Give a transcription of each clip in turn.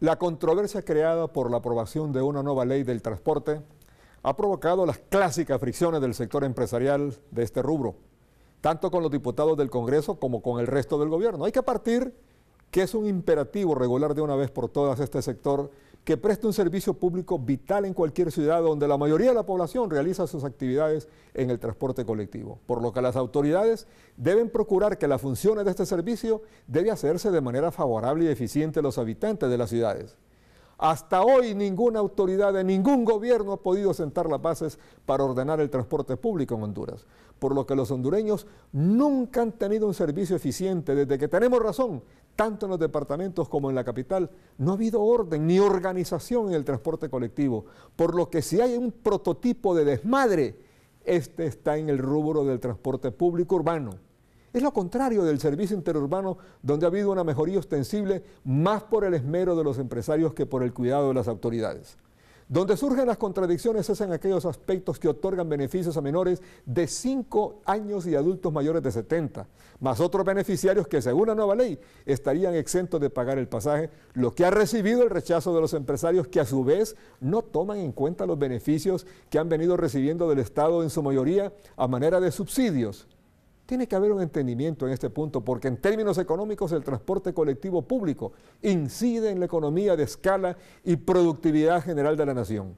La controversia creada por la aprobación de una nueva ley del transporte ha provocado las clásicas fricciones del sector empresarial de este rubro, tanto con los diputados del Congreso como con el resto del gobierno. Hay que partir que es un imperativo regular de una vez por todas este sector que presta un servicio público vital en cualquier ciudad donde la mayoría de la población realiza sus actividades en el transporte colectivo, por lo que las autoridades deben procurar que las funciones de este servicio debe hacerse de manera favorable y eficiente a los habitantes de las ciudades. Hasta hoy ninguna autoridad de ningún gobierno ha podido sentar las bases para ordenar el transporte público en Honduras, por lo que los hondureños nunca han tenido un servicio eficiente. Desde que tenemos razón, tanto en los departamentos como en la capital, no ha habido orden ni organización en el transporte colectivo, por lo que si hay un prototipo de desmadre, este está en el rubro del transporte público urbano. Es lo contrario del servicio interurbano, donde ha habido una mejoría ostensible más por el esmero de los empresarios que por el cuidado de las autoridades. Donde surgen las contradicciones es en aquellos aspectos que otorgan beneficios a menores de 5 años y adultos mayores de 70, más otros beneficiarios que según la nueva ley estarían exentos de pagar el pasaje, lo que ha recibido el rechazo de los empresarios que a su vez no toman en cuenta los beneficios que han venido recibiendo del Estado en su mayoría a manera de subsidios tiene que haber un entendimiento en este punto, porque en términos económicos el transporte colectivo público incide en la economía de escala y productividad general de la nación.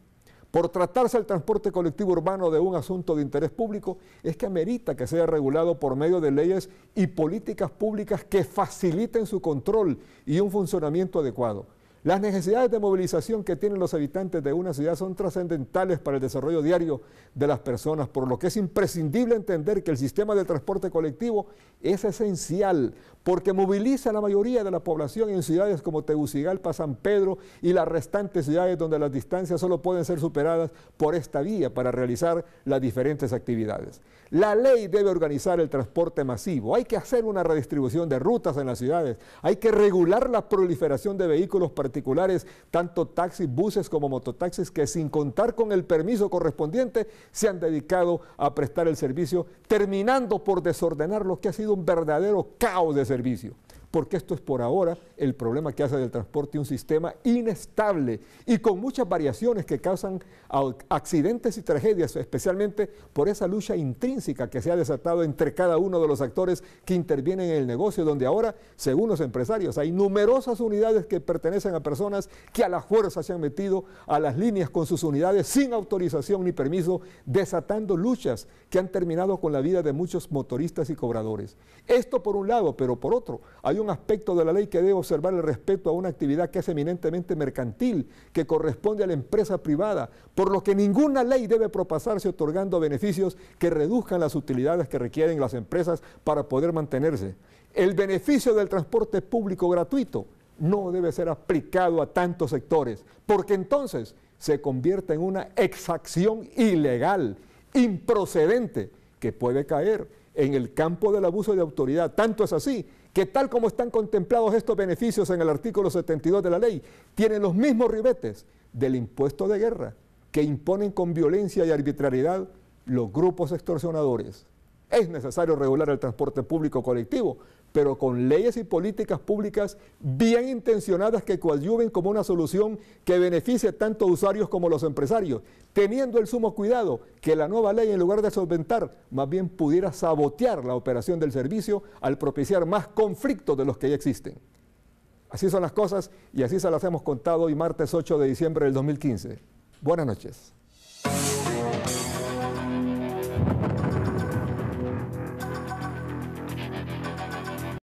Por tratarse el transporte colectivo urbano de un asunto de interés público, es que amerita que sea regulado por medio de leyes y políticas públicas que faciliten su control y un funcionamiento adecuado. Las necesidades de movilización que tienen los habitantes de una ciudad son trascendentales para el desarrollo diario de las personas, por lo que es imprescindible entender que el sistema de transporte colectivo es esencial, porque moviliza a la mayoría de la población en ciudades como Tegucigalpa, San Pedro y las restantes ciudades donde las distancias solo pueden ser superadas por esta vía para realizar las diferentes actividades. La ley debe organizar el transporte masivo, hay que hacer una redistribución de rutas en las ciudades, hay que regular la proliferación de vehículos particulares tanto taxis, buses como mototaxis, que sin contar con el permiso correspondiente se han dedicado a prestar el servicio, terminando por desordenar lo que ha sido un verdadero caos de servicio porque esto es por ahora el problema que hace del transporte un sistema inestable y con muchas variaciones que causan accidentes y tragedias, especialmente por esa lucha intrínseca que se ha desatado entre cada uno de los actores que intervienen en el negocio, donde ahora, según los empresarios, hay numerosas unidades que pertenecen a personas que a la fuerza se han metido a las líneas con sus unidades sin autorización ni permiso, desatando luchas que han terminado con la vida de muchos motoristas y cobradores. Esto por un lado, pero por otro, hay un aspecto de la ley que debe observar el respeto a una actividad que es eminentemente mercantil, que corresponde a la empresa privada, por lo que ninguna ley debe propasarse otorgando beneficios que reduzcan las utilidades que requieren las empresas para poder mantenerse. El beneficio del transporte público gratuito no debe ser aplicado a tantos sectores, porque entonces se convierte en una exacción ilegal, improcedente, que puede caer en el campo del abuso de autoridad. Tanto es así que tal como están contemplados estos beneficios en el artículo 72 de la ley, tienen los mismos ribetes del impuesto de guerra que imponen con violencia y arbitrariedad los grupos extorsionadores. Es necesario regular el transporte público colectivo, pero con leyes y políticas públicas bien intencionadas que coadyuven como una solución que beneficie tanto a usuarios como a los empresarios, teniendo el sumo cuidado que la nueva ley, en lugar de solventar, más bien pudiera sabotear la operación del servicio al propiciar más conflictos de los que ya existen. Así son las cosas y así se las hemos contado hoy martes 8 de diciembre del 2015. Buenas noches.